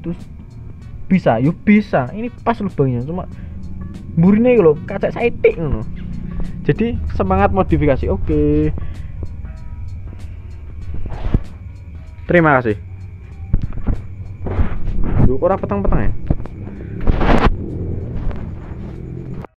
terus bisa yuk bisa ini pas lubangnya cuma burine lo kaca saitik lo jadi semangat modifikasi oke okay. terima kasih Duh, orang petang-petang ya